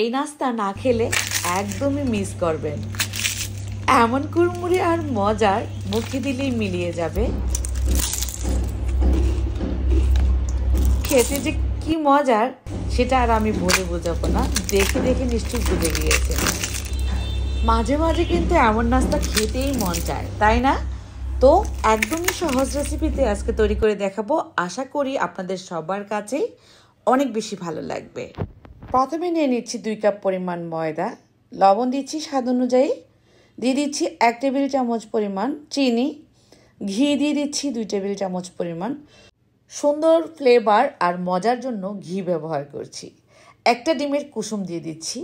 এই নাস্তা না খেলে একদমই মিস করবেন এমন কুরমুড়ি আর মজার মুখে দিলেই মিলিয়ে যাবে খেতে যে কি মজার সেটা আর আমি বলে বোঝাবো না দেখে দেখে নিশ্চয়ই বুঝে গিয়েছে মাঝে মাঝে কিন্তু এমন নাস্তা খেতেই মন চায় তাই না তো একদমই সহজ রেসিপিতে আজকে তৈরি করে দেখাবো আশা করি আপনাদের সবার কাছেই অনেক বেশি ভালো লাগবে প্রথমে নিয়ে নিচ্ছি দুই কাপ পরিমাণ ময়দা লবণ দিচ্ছি স্বাদ অনুযায়ী দিয়ে দিচ্ছি এক টেবিল চামচ পরিমাণ চিনি ঘি দিয়ে দিচ্ছি দুই টেবিল চামচ পরিমাণ সুন্দর ফ্লেভার আর মজার জন্য ঘি ব্যবহার করছি একটা ডিমের কুসুম দিয়ে দিচ্ছি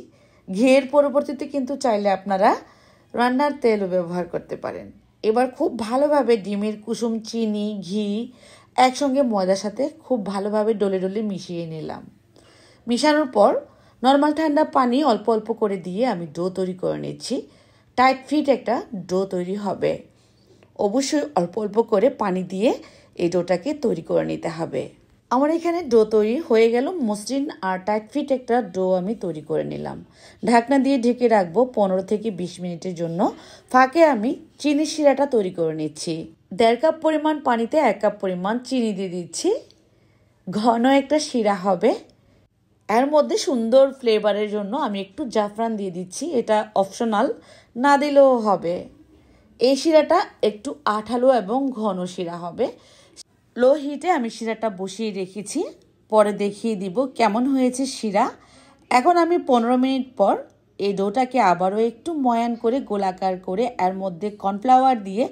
ঘিয়ের পরবর্তীতে কিন্তু চাইলে আপনারা রান্নার তেলও ব্যবহার করতে পারেন এবার খুব ভালোভাবে ডিমের কুসুম চিনি ঘি একসঙ্গে ময়দার সাথে খুব ভালোভাবে ডলে ডলে মিশিয়ে নিলাম মিশানোর পর নর্মাল ঠান্ডা পানি অল্প অল্প করে দিয়ে আমি ডো তৈরি করে নিচ্ছি টাইট ফিট একটা ডো তৈরি হবে অবশ্যই অল্প অল্প করে পানি দিয়ে এই ডোটাকে তৈরি করে নিতে হবে আমার এখানে ডো তৈরি হয়ে গেল মসৃণ আর টাইট ফিট একটা ডো আমি তৈরি করে নিলাম ঢাকনা দিয়ে ঢেকে রাখবো পনেরো থেকে বিশ মিনিটের জন্য ফাঁকে আমি চিনি শিরাটা তৈরি করে নিচ্ছি দেড় কাপ পরিমাণ পানিতে এক কাপ পরিমাণ চিনি দিয়ে দিচ্ছি ঘন একটা শিরা হবে এর মধ্যে সুন্দর ফ্লেভারের জন্য আমি একটু জাফরান দিয়ে দিচ্ছি এটা অপশনাল না দিলেও হবে এই শিরাটা একটু আঠালো এবং ঘন শিরা হবে লো হিটে আমি শিরাটা বসিয়ে রেখেছি পরে দেখিয়ে দিব কেমন হয়েছে শিরা এখন আমি পনেরো মিনিট পর এই ডোটাকে আবারও একটু ময়ান করে গোলাকার করে এর মধ্যে কর্নফ্লাওয়ার দিয়ে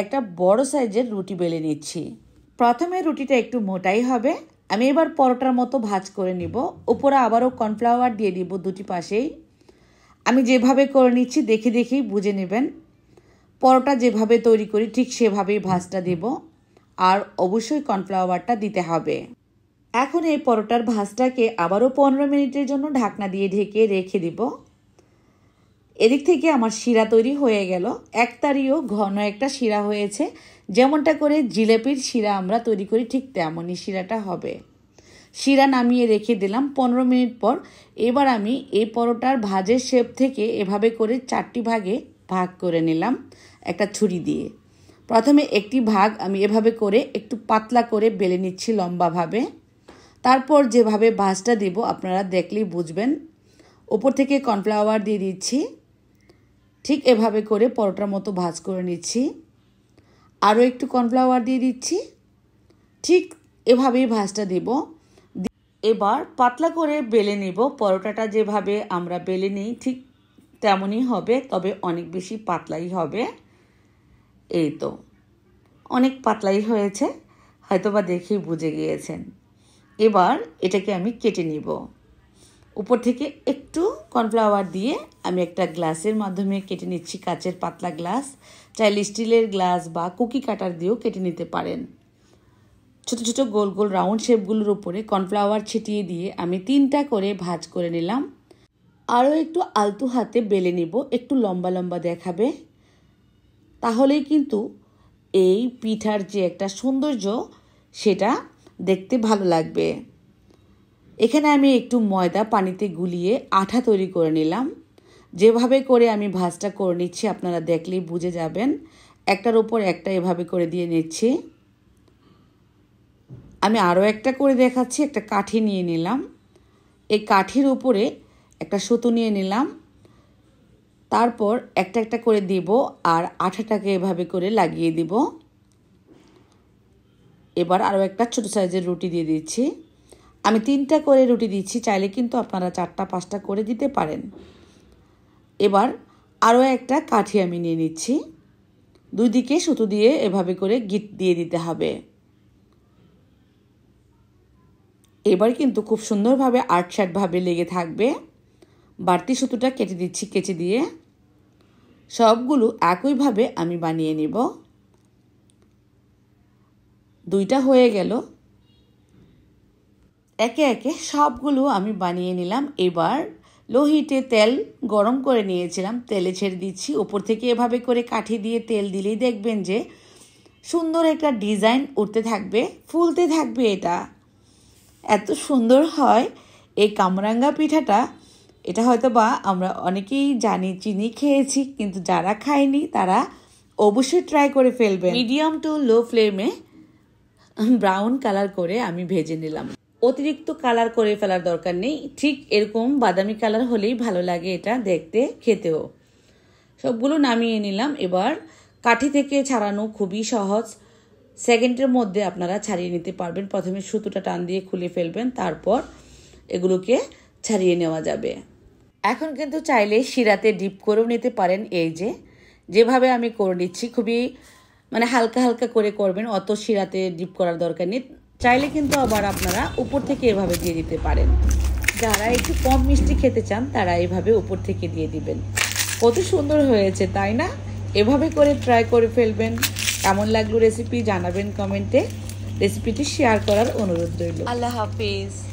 একটা বড় সাইজের রুটি বেলে নিচ্ছি প্রথমে রুটিটা একটু মোটাই হবে আমি এবার পরোটার মতো ভাজ করে নিব উপরে আবারও কর্নফ্লাওয়ার দিয়ে দিব দুটি পাশেই আমি যেভাবে করে নিচ্ছি দেখে দেখেই বুঝে নেবেন পরোটা যেভাবে তৈরি করি ঠিক সেভাবেই ভাজটা দেব আর অবশ্যই কর্নফ্লাওয়ারটা দিতে হবে এখন এই পরোটার ভাজটাকে আবারও পনেরো মিনিটের জন্য ঢাকনা দিয়ে ঢেকে রেখে দিব এদিক থেকে আমার শিরা তৈরি হয়ে গেল এক তারিও ঘন একটা শিরা হয়েছে যেমনটা করে জিলেপির শিরা আমরা তৈরি করি ঠিক তেমনই শিরাটা হবে শিরা নামিয়ে রেখে দিলাম পনেরো মিনিট পর এবার আমি এই পরোটার ভাজের শেপ থেকে এভাবে করে চারটি ভাগে ভাগ করে নিলাম একটা ছুরি দিয়ে প্রথমে একটি ভাগ আমি এভাবে করে একটু পাতলা করে বেলে নিচ্ছি লম্বাভাবে তারপর যেভাবে ভাজটা দেব আপনারা দেখলেই বুঝবেন ওপর থেকে কর্নফ্লাওয়ার দিয়ে দিচ্ছি ঠিক এভাবে করে পরোটার মতো ভাজ করে নিচ্ছি আরও একটু কর্নফ্লাওয়ার দিয়ে দিচ্ছি ঠিক এভাবেই ভাজটা দেব এবার পাতলা করে বেলে নেব পরোটাটা যেভাবে আমরা বেলে নিই ঠিক তেমনই হবে তবে অনেক বেশি পাতলাই হবে এই তো অনেক পাতলাই হয়েছে হয়তোবা দেখেই বুঝে গিয়েছেন এবার এটাকে আমি কেটে নিব উপর থেকে একটু কর্নফ্লাওয়ার দিয়ে আমি একটা গ্লাসের মাধ্যমে কেটে নিচ্ছি কাচের পাতলা গ্লাস চাইলে স্টিলের গ্লাস বা কুকি কাটার দিয়েও কেটে নিতে পারেন ছোট ছোট গোল গোল রাউন্ড শেপগুলোর উপরে কর্নফ্লাওয়ার ছিটিয়ে দিয়ে আমি তিনটা করে ভাজ করে নিলাম আরও একটু আলতু হাতে বেলে নিব একটু লম্বা লম্বা দেখাবে তাহলেই কিন্তু এই পিঠার যে একটা সৌন্দর্য সেটা দেখতে ভালো লাগবে এখানে আমি একটু ময়দা পানিতে গুলিয়ে আঠা তৈরি করে নিলাম যেভাবে করে আমি ভাজটা করে নিচ্ছি আপনারা দেখলেই বুঝে যাবেন একটার ওপর একটা এভাবে করে দিয়ে নিচ্ছি আমি আরও একটা করে দেখাচ্ছি একটা কাঠি নিয়ে নিলাম এই কাঠির উপরে একটা সুতো নিয়ে নিলাম তারপর একটা একটা করে দিব আর আঠাটাকে এভাবে করে লাগিয়ে দিব এবার আরও একটা ছোটো সাইজের রুটি দিয়ে দিচ্ছি আমি তিনটা করে রুটি দিচ্ছি চাইলে কিন্তু আপনারা চারটা পাঁচটা করে দিতে পারেন এবার আরও একটা কাঠি আমি নিয়ে নিচ্ছি দুই দিকে সুতো দিয়ে এভাবে করে গিট দিয়ে দিতে হবে এবার কিন্তু খুব সুন্দরভাবে আটসাটভাবে লেগে থাকবে বাড়তি সুতোটা কেটে দিচ্ছি কেচে দিয়ে সবগুলো একইভাবে আমি বানিয়ে নেব দুইটা হয়ে গেল একে একে সবগুলো আমি বানিয়ে নিলাম এবার লোহিতে তেল গরম করে নিয়েছিলাম তেলে ছেড়ে দিচ্ছি ওপর থেকে এভাবে করে কাঠি দিয়ে তেল দিলেই দেখবেন যে সুন্দর একটা ডিজাইন উঠতে থাকবে ফুলতে থাকবে এটা এত সুন্দর হয় এই কামরাঙ্গা পিঠাটা এটা হয়তো বা আমরা অনেকেই জানি চিনি খেয়েছি কিন্তু যারা খায়নি তারা অবশ্যই ট্রাই করে ফেলবে মিডিয়াম টু লো ফ্লেমে ব্রাউন কালার করে আমি ভেজে নিলাম অতিরিক্ত কালার করে ফেলার দরকার নেই ঠিক এরকম বাদামি কালার হলেই ভালো লাগে এটা দেখতে খেতেও সবগুলো নামিয়ে নিলাম এবার কাঠি থেকে ছাড়ানো খুবই সহজ সেকেন্ডের মধ্যে আপনারা ছাড়িয়ে নিতে পারবেন প্রথমে সুতোটা টান দিয়ে খুলে ফেলবেন তারপর এগুলোকে ছাড়িয়ে নেওয়া যাবে এখন কিন্তু চাইলে শিরাতে ডিপ করেও নিতে পারেন এই যে যেভাবে আমি করে নিচ্ছি খুবই মানে হালকা হালকা করে করবেন অত শিরাতে ডিপ করার দরকার নেই চাইলে কিন্তু আবার আপনারা উপর থেকে এভাবে দিয়ে দিতে পারেন যারা একটু কম মিষ্টি খেতে চান তারা এভাবে উপর থেকে দিয়ে দিবেন কত সুন্দর হয়েছে তাই না এভাবে করে ট্রাই করে ফেলবেন কেমন লাগলো রেসিপি জানাবেন কমেন্টে রেসিপিটি শেয়ার করার অনুরোধ রইল আল্লাহ হাফিজ